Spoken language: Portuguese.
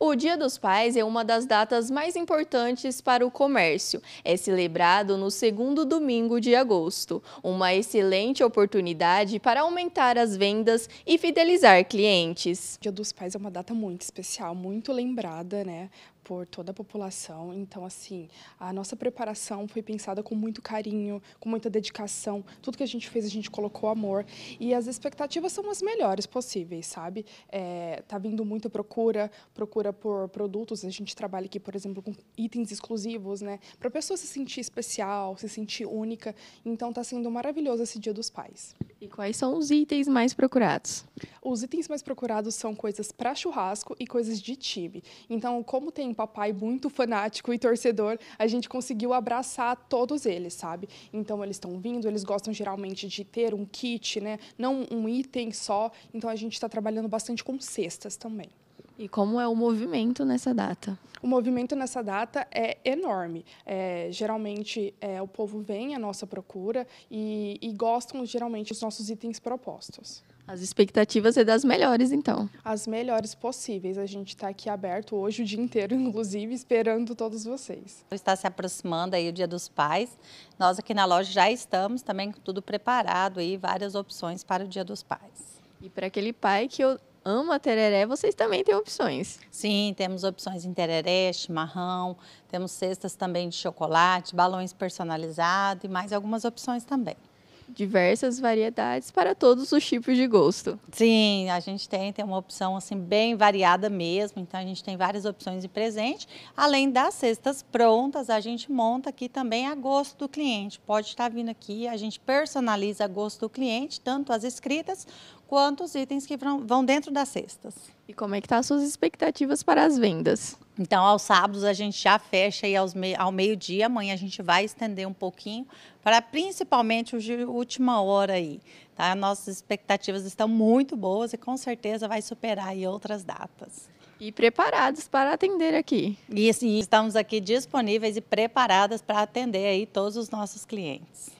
O Dia dos Pais é uma das datas mais importantes para o comércio. É celebrado no segundo domingo de agosto, uma excelente oportunidade para aumentar as vendas e fidelizar clientes. O Dia dos Pais é uma data muito especial, muito lembrada, né? por toda a população. Então, assim, a nossa preparação foi pensada com muito carinho, com muita dedicação. Tudo que a gente fez, a gente colocou amor. E as expectativas são as melhores possíveis, sabe? É, tá vindo muita procura, procura por produtos. A gente trabalha aqui, por exemplo, com itens exclusivos, né? Para a pessoa se sentir especial, se sentir única. Então, tá sendo maravilhoso esse Dia dos Pais. E quais são os itens mais procurados? os itens mais procurados são coisas para churrasco e coisas de time. Então, como tem papai muito fanático e torcedor, a gente conseguiu abraçar todos eles, sabe? Então, eles estão vindo, eles gostam geralmente de ter um kit, né? Não um item só. Então, a gente está trabalhando bastante com cestas também. E como é o movimento nessa data? O movimento nessa data é enorme. É, geralmente, é, o povo vem à nossa procura e, e gostam, geralmente, dos nossos itens propostos. As expectativas é das melhores, então. As melhores possíveis. A gente está aqui aberto hoje o dia inteiro, inclusive, esperando todos vocês. Está se aproximando aí o Dia dos Pais. Nós aqui na loja já estamos também com tudo preparado aí, várias opções para o Dia dos Pais. E para aquele pai que eu amo a tereré, vocês também têm opções. Sim, temos opções em tereré, chimarrão, temos cestas também de chocolate, balões personalizados e mais algumas opções também diversas variedades para todos os tipos de gosto. Sim, a gente tem, tem uma opção assim bem variada mesmo, então a gente tem várias opções de presente. Além das cestas prontas, a gente monta aqui também a gosto do cliente. Pode estar vindo aqui, a gente personaliza a gosto do cliente, tanto as escritas quanto os itens que vão dentro das cestas. E como é que estão tá as suas expectativas para as vendas? Então, aos sábados a gente já fecha e aos me ao meio-dia, amanhã a gente vai estender um pouquinho para principalmente os de última hora aí. Tá? Nossas expectativas estão muito boas e com certeza vai superar aí outras datas. E preparados para atender aqui. E assim, estamos aqui disponíveis e preparadas para atender aí todos os nossos clientes.